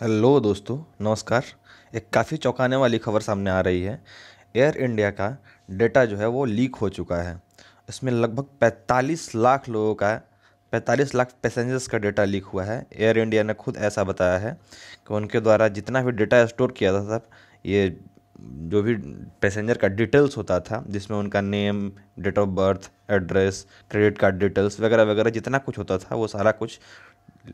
hello दोस्तों नमस्कार एक काफ़ी चौंकाने वाली खबर सामने आ रही है एयर इंडिया का डेटा जो है वो लीक हो चुका है इसमें लगभग 45 लाख लोगों का 45 लाख पैसेंजर्स का डेटा लीक हुआ है एयर इंडिया ने खुद ऐसा बताया है कि उनके द्वारा जितना भी डेटा स्टोर किया था था ये जो भी पैसेंजर का डिटेल्स होता था जिसमें उनका name date of birth address credit card details वगैरह वगैरह जितना कुछ होता था वो सारा कुछ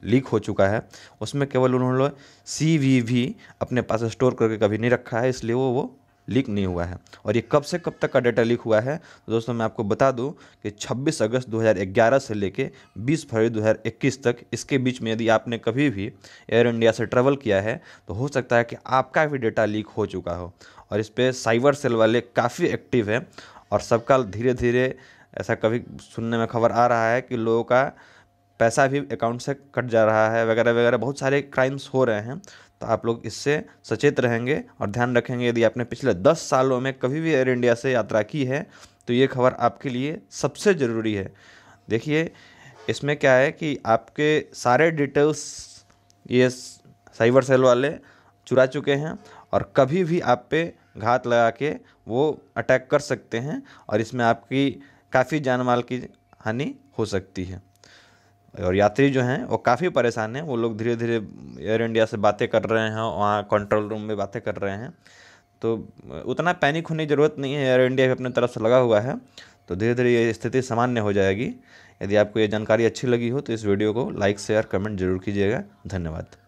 लीक हो चुका है उसमें केवल उन्होंने सी वी वी अपने पास स्टोर करके कभी नहीं रखा है इसलिए वो वो लीक नहीं हुआ है और ये कब से कब तक का डाटा लीक हुआ है तो दोस्तों मैं आपको बता दूं कि 26 अगस्त 2011 से लेके 20 फरवरी 2021 तक इसके बीच में यदि आपने कभी भी एयर इंडिया से ट्रैवल किया है तो हो सकता है कि आपका भी डेटा लीक हो चुका हो और इस पर साइबर सेल वाले काफ़ी एक्टिव हैं और सबका धीरे धीरे ऐसा कभी सुनने में खबर आ रहा है कि लोगों का पैसा भी अकाउंट से कट जा रहा है वगैरह वगैरह बहुत सारे क्राइम्स हो रहे हैं तो आप लोग इससे सचेत रहेंगे और ध्यान रखेंगे यदि आपने पिछले दस सालों में कभी भी एयर इंडिया से यात्रा की है तो ये खबर आपके लिए सबसे ज़रूरी है देखिए इसमें क्या है कि आपके सारे डिटेल्स ये साइबर सेल वाले चुरा चुके हैं और कभी भी आप पे घात लगा के वो अटैक कर सकते हैं और इसमें आपकी काफ़ी जान माल की हानि हो सकती है और यात्री जो हैं वो काफ़ी परेशान हैं वो लोग धीरे धीरे एयर इंडिया से बातें कर रहे हैं वहाँ कंट्रोल रूम में बातें कर रहे हैं तो उतना पैनिक होने की ज़रूरत नहीं है एयर इंडिया भी अपने तरफ से लगा हुआ है तो धीरे धीरे ये स्थिति सामान्य हो जाएगी यदि आपको ये जानकारी अच्छी लगी हो तो इस वीडियो को लाइक शेयर कमेंट जरूर कीजिएगा धन्यवाद